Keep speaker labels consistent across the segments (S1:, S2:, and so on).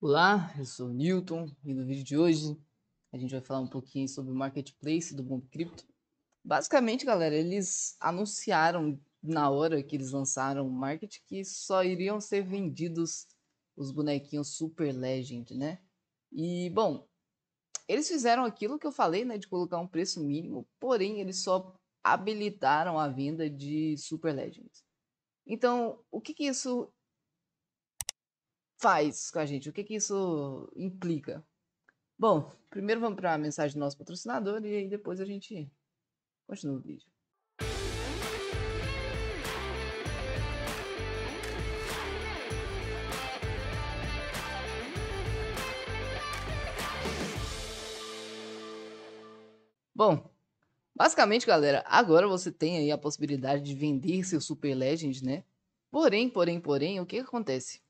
S1: Olá, eu sou o Newton e no vídeo de hoje a gente vai falar um pouquinho sobre o marketplace do Bomb Crypto. Basicamente, galera, eles anunciaram na hora que eles lançaram o market que só iriam ser vendidos os bonequinhos Super Legend, né? E bom, eles fizeram aquilo que eu falei, né, de colocar um preço mínimo, porém eles só habilitaram a venda de Super Legends. Então, o que, que isso faz com a gente? O que, que isso implica? Bom, primeiro vamos para a mensagem do nosso patrocinador e aí depois a gente continua o vídeo. Bom, basicamente, galera, agora você tem aí a possibilidade de vender seu Super Legend, né? Porém, porém, porém, o que, que acontece?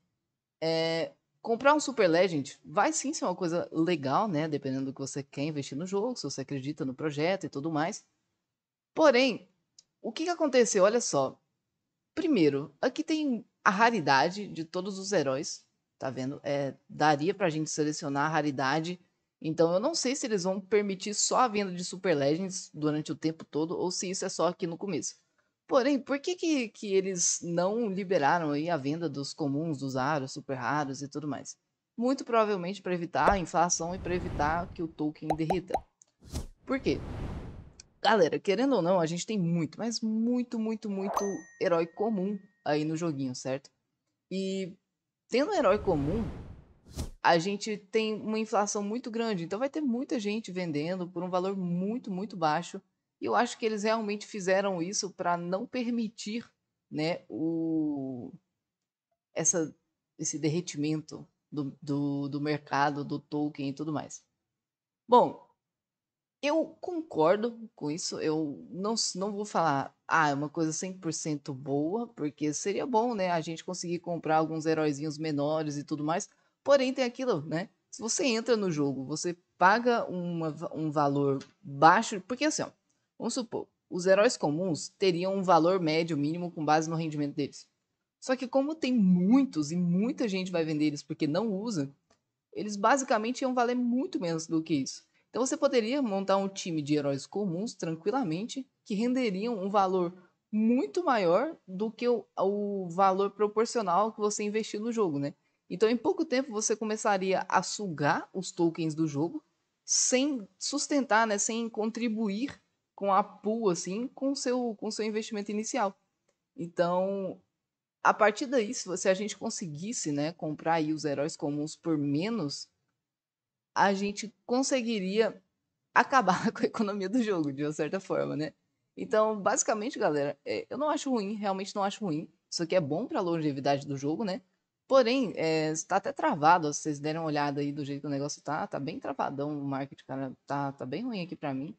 S1: É, comprar um Super Legend vai sim ser uma coisa legal, né? Dependendo do que você quer investir no jogo, se você acredita no projeto e tudo mais. Porém, o que, que aconteceu? Olha só. Primeiro, aqui tem a raridade de todos os heróis, tá vendo? É, daria pra gente selecionar a raridade. Então eu não sei se eles vão permitir só a venda de Super Legends durante o tempo todo ou se isso é só aqui no começo. Porém, por que, que, que eles não liberaram aí a venda dos comuns, dos raros, super raros e tudo mais? Muito provavelmente para evitar a inflação e para evitar que o token derreta. Por quê? Galera, querendo ou não, a gente tem muito, mas muito, muito, muito herói comum aí no joguinho, certo? E tendo um herói comum, a gente tem uma inflação muito grande, então vai ter muita gente vendendo por um valor muito, muito baixo e eu acho que eles realmente fizeram isso para não permitir né, o, essa, esse derretimento do, do, do mercado, do token e tudo mais. Bom, eu concordo com isso. Eu não, não vou falar, ah, é uma coisa 100% boa, porque seria bom, né? A gente conseguir comprar alguns heróizinhos menores e tudo mais. Porém, tem aquilo, né? Se você entra no jogo, você paga uma, um valor baixo. Porque assim, ó, Vamos supor, os heróis comuns teriam um valor médio mínimo com base no rendimento deles. Só que como tem muitos e muita gente vai vender eles porque não usa, eles basicamente iam valer muito menos do que isso. Então você poderia montar um time de heróis comuns tranquilamente que renderiam um valor muito maior do que o, o valor proporcional que você investiu no jogo, né? Então em pouco tempo você começaria a sugar os tokens do jogo sem sustentar, né, sem contribuir com a pool, assim, com seu, com seu investimento inicial. Então, a partir daí, se, se a gente conseguisse né, comprar aí os heróis comuns por menos, a gente conseguiria acabar com a economia do jogo, de uma certa forma, né? Então, basicamente, galera, é, eu não acho ruim, realmente não acho ruim. Isso aqui é bom para a longevidade do jogo, né? Porém, está é, tá até travado, se vocês deram uma olhada aí do jeito que o negócio tá, tá bem travadão o market, cara, tá, tá bem ruim aqui para mim.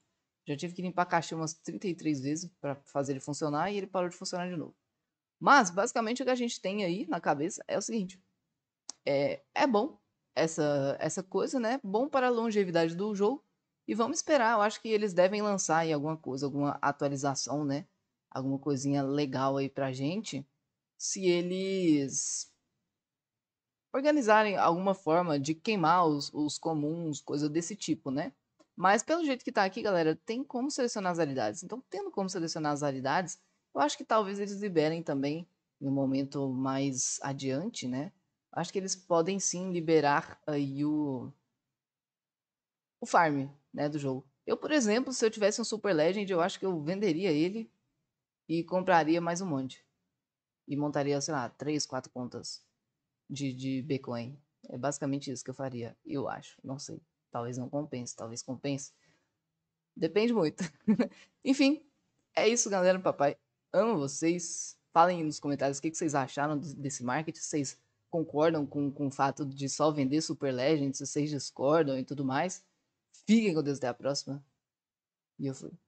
S1: Já tive que limpar a caixinha umas 33 vezes para fazer ele funcionar e ele parou de funcionar de novo. Mas, basicamente, o que a gente tem aí na cabeça é o seguinte: é, é bom essa, essa coisa, né? Bom para a longevidade do jogo. E vamos esperar, eu acho que eles devem lançar aí alguma coisa, alguma atualização, né? Alguma coisinha legal aí pra gente. Se eles organizarem alguma forma de queimar os, os comuns, coisa desse tipo, né? Mas pelo jeito que tá aqui, galera, tem como selecionar as aridades. Então, tendo como selecionar as aridades, eu acho que talvez eles liberem também em um momento mais adiante, né? Acho que eles podem sim liberar aí o o farm, né, do jogo. Eu, por exemplo, se eu tivesse um Super Legend, eu acho que eu venderia ele e compraria mais um monte. E montaria, sei lá, 3, 4 contas de, de Bitcoin. É basicamente isso que eu faria, eu acho, não sei. Talvez não compense, talvez compense. Depende muito. Enfim, é isso, galera do Papai. Amo vocês. Falem nos comentários o que, que vocês acharam desse marketing. Vocês concordam com, com o fato de só vender Super Legends? Vocês discordam e tudo mais? Fiquem com Deus. Até a próxima. E eu fui.